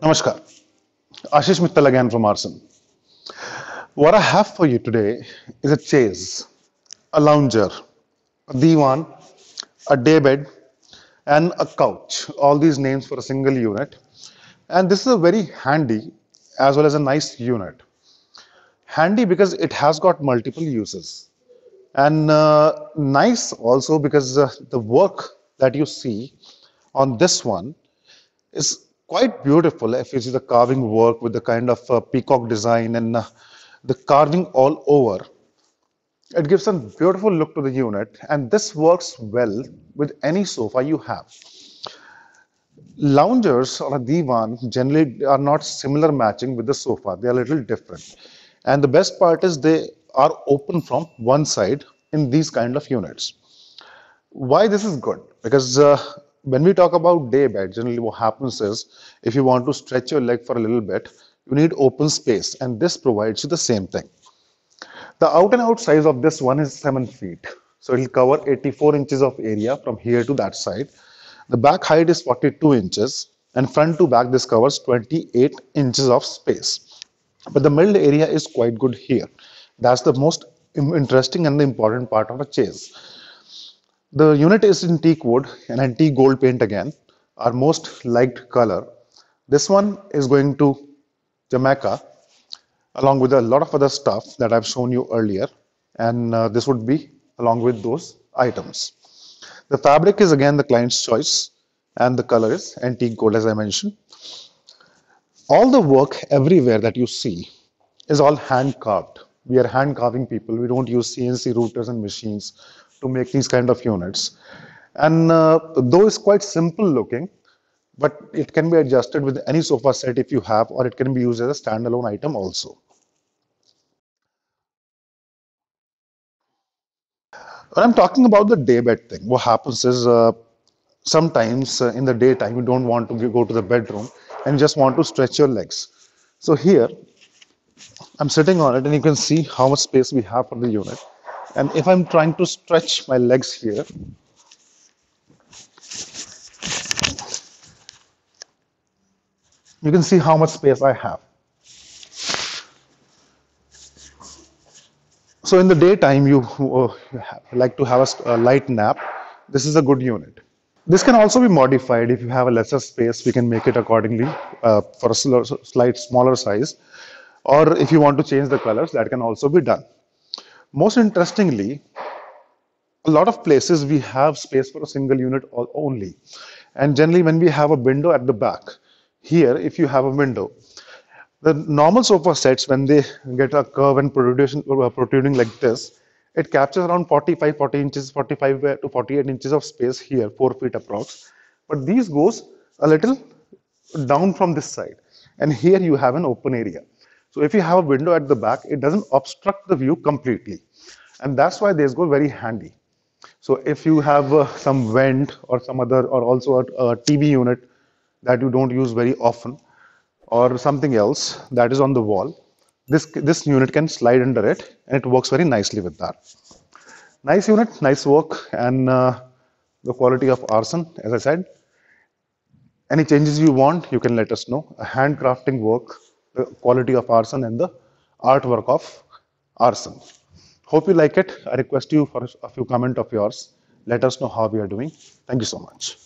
Namaskar. Ashish Mittal again from Arson. What I have for you today is a chaise, a lounger, a divan, a daybed, and a couch. All these names for a single unit. And this is a very handy as well as a nice unit. Handy because it has got multiple uses. And uh, nice also because uh, the work that you see on this one is quite beautiful eh, if you see the carving work with the kind of uh, peacock design and uh, the carving all over. It gives a beautiful look to the unit and this works well with any sofa you have. Loungers or a divan generally are not similar matching with the sofa. They are a little different. And the best part is they are open from one side in these kind of units. Why this is good? Because uh, when we talk about day bed, generally what happens is if you want to stretch your leg for a little bit, you need open space and this provides you the same thing. The out and out size of this one is 7 feet. So it will cover 84 inches of area from here to that side. The back height is 42 inches and front to back this covers 28 inches of space. But the middle area is quite good here. That's the most interesting and the important part of a chase the unit is in teak wood and antique gold paint again, our most liked color. This one is going to Jamaica along with a lot of other stuff that I've shown you earlier. And uh, this would be along with those items. The fabric is again the client's choice and the color is antique gold as I mentioned. All the work everywhere that you see is all hand carved. We are hand carving people. We don't use CNC routers and machines to make these kind of units. And uh, though it's quite simple looking, but it can be adjusted with any sofa set if you have, or it can be used as a standalone item also. When I'm talking about the daybed thing, what happens is uh, sometimes uh, in the daytime you don't want to go to the bedroom and just want to stretch your legs. So here I'm sitting on it and you can see how much space we have for the unit. And if I'm trying to stretch my legs here, you can see how much space I have. So in the daytime, you uh, like to have a, a light nap. This is a good unit. This can also be modified if you have a lesser space, we can make it accordingly uh, for a slight smaller size. Or if you want to change the colors, that can also be done. Most interestingly, a lot of places we have space for a single unit only. And generally when we have a window at the back, here if you have a window, the normal sofa sets when they get a curve and uh, protruding like this, it captures around 45, 40 inches, 45 uh, to 48 inches of space here, 4 feet approx. But these goes a little down from this side and here you have an open area. So if you have a window at the back, it doesn't obstruct the view completely. And that's why these go very handy. So if you have uh, some vent or some other, or also a, a TV unit that you don't use very often, or something else that is on the wall, this, this unit can slide under it and it works very nicely with that. Nice unit, nice work, and uh, the quality of arson, as I said. Any changes you want, you can let us know. A handcrafting work the quality of arson and the artwork of arson. Hope you like it. I request you for a few comment of yours. Let us know how we are doing. Thank you so much.